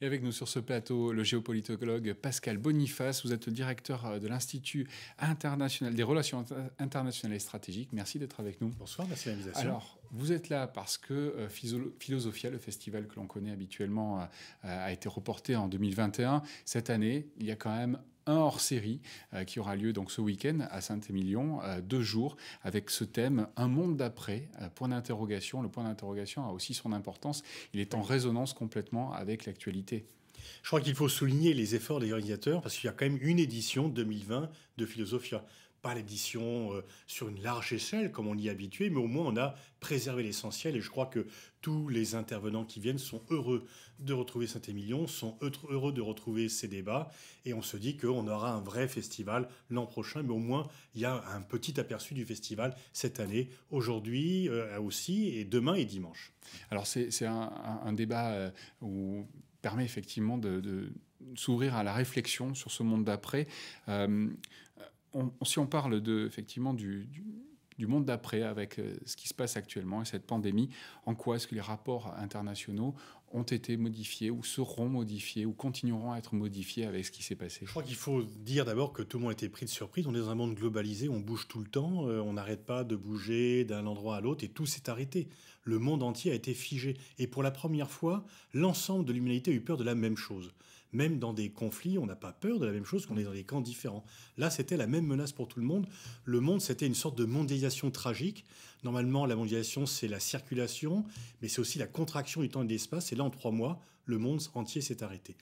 Et avec nous sur ce plateau, le géopolitologue Pascal Boniface. Vous êtes le directeur de l'Institut international des relations internationales et stratégiques. Merci d'être avec nous. Bonsoir, merci à Alors, vous êtes là parce que euh, Philosophia, le festival que l'on connaît habituellement, euh, a été reporté en 2021. Cette année, il y a quand même un hors-série euh, qui aura lieu donc ce week-end à Saint-Émilion, euh, deux jours, avec ce thème Un monde d'après, euh, point d'interrogation. Le point d'interrogation a aussi son importance. Il est en résonance complètement avec l'actualité. Je crois qu'il faut souligner les efforts des organisateurs parce qu'il y a quand même une édition 2020 de Philosophia pas l'édition euh, sur une large échelle comme on y est habitué, mais au moins on a préservé l'essentiel et je crois que tous les intervenants qui viennent sont heureux de retrouver Saint-Émilion, sont heureux de retrouver ces débats et on se dit qu'on aura un vrai festival l'an prochain, mais au moins il y a un petit aperçu du festival cette année, aujourd'hui euh, aussi et demain et dimanche. Alors c'est un, un, débat euh, où permet effectivement de, s'ouvrir à la réflexion sur ce monde d'après si on parle de, effectivement du, monde d'après avec euh, ce qui se passe actuellement et cette pandémie, en quoi est-ce que les rapports internationaux ont été modifiés ou seront modifiés ou continueront à être modifiés avec ce qui s'est passé Je crois qu'il faut dire d'abord que tout le monde a été pris de surprise. On est dans un monde globalisé, on bouge tout le temps, euh, on n'arrête pas de bouger d'un endroit à l'autre et tout s'est arrêté. Le monde entier a été figé. Et pour la première fois, l'ensemble de l'humanité a eu peur de la même chose. Même dans des conflits, on n'a pas peur de la même chose qu'on est dans des camps différents. Là, c'était la même menace pour tout le monde. Le monde, c'était une sorte de mondialisation tragique Normalement, la mondialisation, c'est la circulation, mais c'est aussi la contraction du temps et de l'espace. Et là, en trois mois, le monde entier s'est arrêté.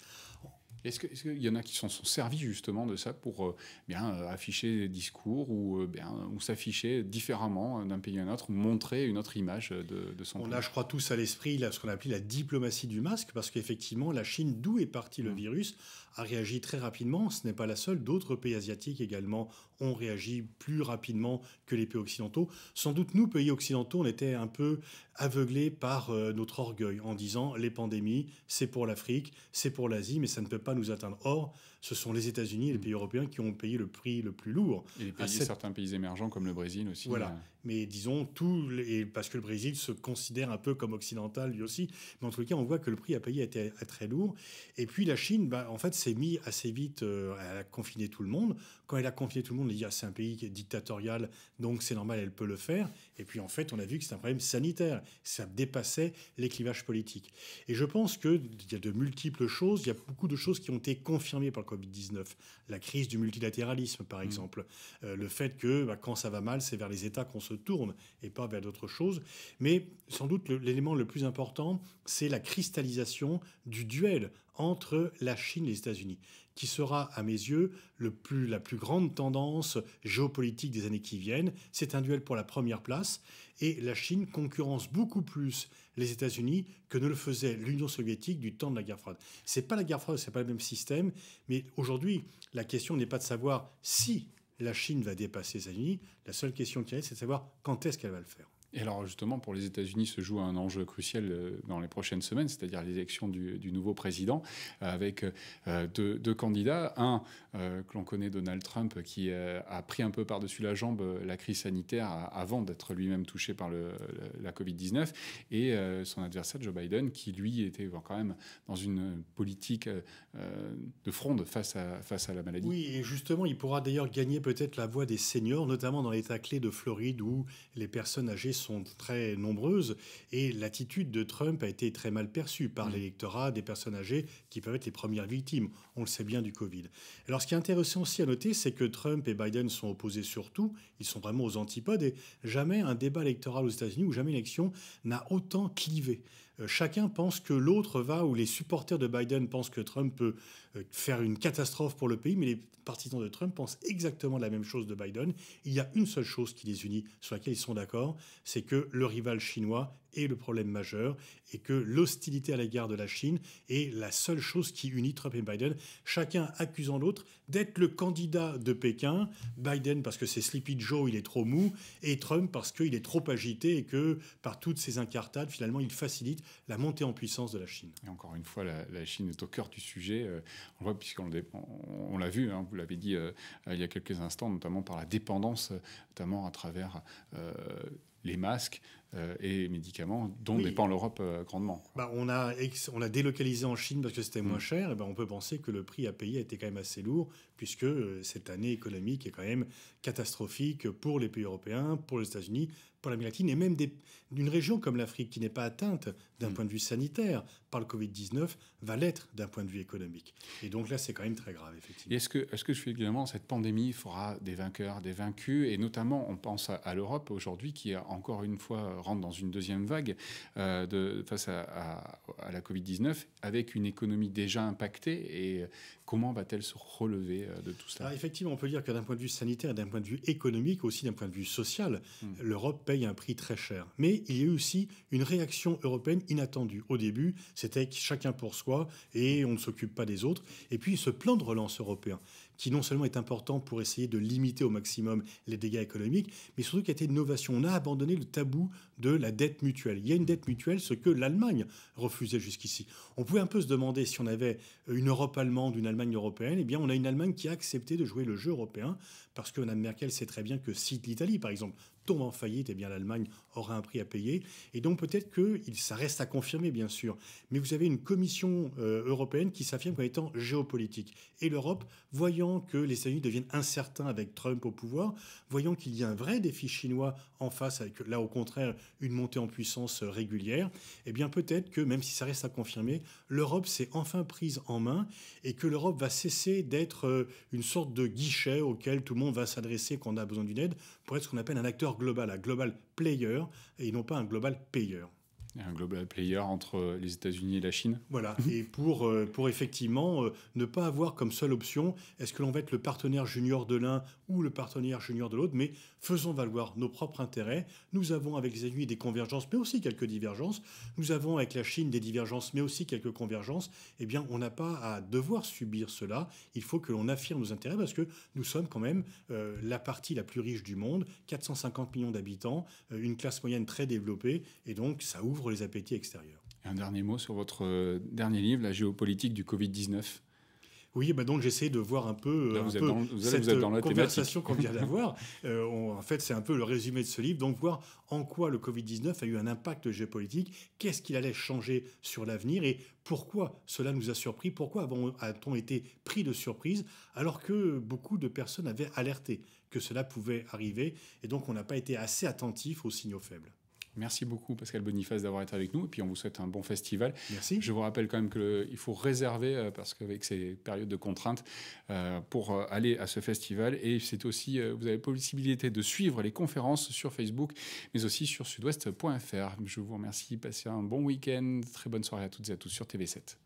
Est-ce qu'il y en a qui s'en sont servis justement de ça pour euh, bien euh, afficher des discours ou, euh, bien, ou s'afficher différemment d'un pays à un autre, montrer une autre image de, de son On a, je crois, tous à l'esprit ce qu'on appelle la diplomatie du masque, parce qu'effectivement, la Chine, d'où est parti le mmh. virus, a réagi très rapidement. Ce n'est pas la seule. D'autres pays asiatiques également ont réagi plus rapidement que les pays occidentaux. Sans doute, nous, pays occidentaux, on était un peu aveuglés par euh, notre orgueil en disant les pandémies, c'est pour l'Afrique, c'est pour l'Asie, mais ça ne peut pas nous atteindre. Or, ce sont les États-Unis et les mm. pays européens qui ont payé le prix le plus lourd. Et certains pays émergents comme le Brésil aussi. Voilà. Euh, mais disons tout, et parce que le Brésil se considère un peu comme occidental lui aussi, mais en tout cas on voit que le prix à payer était très lourd. Et puis la Chine, bah, en fait, s'est mis assez vite euh, à confiner tout le monde. Quand elle a confiné tout le monde, il dit ah, c'est un pays dictatorial, donc c'est normal, elle peut le faire. Et puis en fait, on a vu que c'est un problème sanitaire, ça dépassait les clivages politiques. Et je pense qu'il y a de multiples choses, il y a beaucoup de choses qui ont été confirmées par le Covid-19. La crise du multilatéralisme, par mmh. exemple, euh, le fait que bah, quand ça va mal, c'est vers les États qu'on se tourne et pas vers d'autres choses. Mais sans doute l'élément le plus important, c'est la cristallisation du duel entre la Chine et les États-Unis, qui sera, à mes yeux, le plus, la plus grande tendance géopolitique des années qui viennent. C'est un duel pour la première place, et la Chine concurrence beaucoup plus les États-Unis que ne le faisait l'Union soviétique du temps de la guerre froide. C'est pas la guerre froide, c'est pas le même système, mais aujourd'hui, la question n'est pas de savoir si la Chine va dépasser les États-Unis. La seule question qui reste, c'est de savoir quand est-ce qu'elle va le faire. Et alors justement, pour les États-Unis se joue un enjeu crucial euh, dans les prochaines semaines, c'est-à-dire l'élection du, du, nouveau président, euh, avec euh, deux, candidats. Un que l'on connaît, Donald Trump, qui a pris un peu par-dessus la jambe la crise sanitaire avant d'être lui-même touché par le, la Covid-19, et son adversaire Joe Biden, qui lui était quand même dans une politique de fronde face à, face à la maladie. Oui, et justement, il pourra d'ailleurs gagner peut-être la voix des seniors, notamment dans l'État clé de Floride, où les personnes âgées sont sont très nombreuses et l'attitude de Trump a été très mal perçue par mm. l'électorat des personnes âgées qui peuvent être les premières victimes, on le sait bien, du Covid. Alors ce qui est intéressant aussi à noter, c'est que Trump et Biden sont opposés sur tout, ils sont vraiment aux antipodes et jamais un débat électoral aux États-Unis ou jamais une élection n'a autant clivé. Euh, chacun pense que l'autre va, ou les supporters de Biden pensent que Trump peut euh, faire une catastrophe pour le pays, mais les partisans de Trump pensent exactement la même chose de Biden. Il y a une seule chose qui les unit, sur laquelle ils sont d'accord, c'est que le rival chinois est le problème majeur et que l'hostilité à l'égard de la Chine est la seule chose qui unit Trump et Biden, chacun accusant l'autre d'être le candidat de Pékin, Biden parce que c'est Sleepy Joe, il est trop mou, et Trump parce qu'il est trop agité et que par toutes ces incartades, finalement, il facilite la montée en puissance de la Chine. Et encore une fois, la, Chine est au cœur du sujet. Euh, on voit, puisqu'on l'a vu, hein, vous l'avez dit euh, il y a quelques instants, notamment par la dépendance, euh, notamment à travers les masques, euh, et médicaments dont dépend l'Europe euh, grandement. Bah, on, a on a délocalisé en Chine parce que c'était moins mm. cher, et ben, on peut penser que le prix à payer a été quand même assez lourd, puisque euh, cette année économique est quand même catastrophique pour les pays européens, pour les États-Unis, pour l'Amérique latine, et même d'une région comme l'Afrique qui n'est pas atteinte d'un mm. point de vue sanitaire par le Covid-19, va l'être d'un point de vue économique. Et donc là, c'est quand même très grave, effectivement. Est-ce que, est -ce que cette pandémie fera des vainqueurs, des vaincus, et notamment, on pense à, à l'Europe aujourd'hui qui a encore une fois rentre dans une deuxième vague euh, de, face à, la Covid-19 avec une économie déjà impactée et euh, comment va-t-elle se relever euh, de tout cela Effectivement, on peut dire que d'un point de vue sanitaire, d'un point de vue économique, aussi d'un point de vue social, hmm. l'Europe paye un prix très cher. Mais il y a eu aussi une réaction européenne inattendue. Au début, c'était chacun pour soi et on ne s'occupe pas des autres. Et puis ce plan de relance européen, qui non seulement est important pour essayer de limiter au maximum les dégâts économiques, mais surtout qui a été une innovation. On a abandonné le tabou de la dette mutuelle. Il y a une dette mutuelle, ce que l'Allemagne refusait jusqu'ici. On pouvait un peu se demander si on avait une Europe allemande, une Allemagne européenne. Eh bien, on a une Allemagne qui a accepté de jouer le jeu européen parce que Mme Merkel sait très bien que si l'Italie, par exemple, tombe en faillite, et eh bien l'Allemagne aura un prix à payer. Et donc peut-être que ça reste à confirmer, bien sûr. Mais vous avez une commission euh, européenne qui s'affirme comme étant géopolitique. Et l'Europe, voyant que les États-Unis deviennent incertains avec Trump au pouvoir, voyant qu'il y a un vrai défi chinois en face, avec là au contraire une montée en puissance euh, régulière, eh bien peut-être que, même si ça reste à confirmer, l'Europe s'est enfin prise en main et que l'Europe va cesser d'être euh, une sorte de guichet auquel tout le monde va s'adresser quand on a besoin d'une aide pour être ce qu'on appelle un acteur global, un global player, et non pas un global payeur un global player entre les États-Unis et la Chine. Voilà, et pour, euh, pour effectivement euh, ne pas avoir comme seule option, est-ce que l'on va être le partenaire junior de l'un ou le partenaire junior de l'autre, mais faisons valoir nos propres intérêts. Nous avons avec les États-Unis des convergences, mais aussi quelques divergences. Nous avons avec la Chine des divergences, mais aussi quelques convergences. Eh bien, on n'a pas à devoir subir cela. Il faut que l'on affirme nos intérêts parce que nous sommes quand même euh, la partie la plus riche du monde, 450 millions d'habitants, une classe moyenne très développée, et donc ça ouvre les appétits extérieurs. Un dernier mot sur votre euh, dernier livre, La géopolitique du Covid-19. Oui, bah donc j'essaie de voir un peu, euh, cette la euh, conversation qu'on vient d'avoir. en fait, c'est un peu le résumé de ce livre. Donc voir en quoi le Covid-19 a eu un impact géopolitique, qu'est-ce qu'il allait changer sur l'avenir et pourquoi cela nous a surpris, pourquoi a-t-on été pris de surprise alors que beaucoup de personnes avaient alerté que cela pouvait arriver et donc on n'a pas été assez attentif aux signaux faibles. Merci beaucoup, Pascal Boniface, d'avoir été avec nous. Et puis, on vous souhaite un bon festival. Merci. Je vous rappelle quand même qu'il faut réserver, euh, parce qu'avec ces périodes de contraintes, euh, pour euh, aller à ce festival. Et c'est aussi, vous avez la possibilité de suivre les conférences sur Facebook, mais aussi sur sudouest.fr. Je vous remercie. Passez un bon week-end. Très bonne soirée à toutes et à tous sur TV7.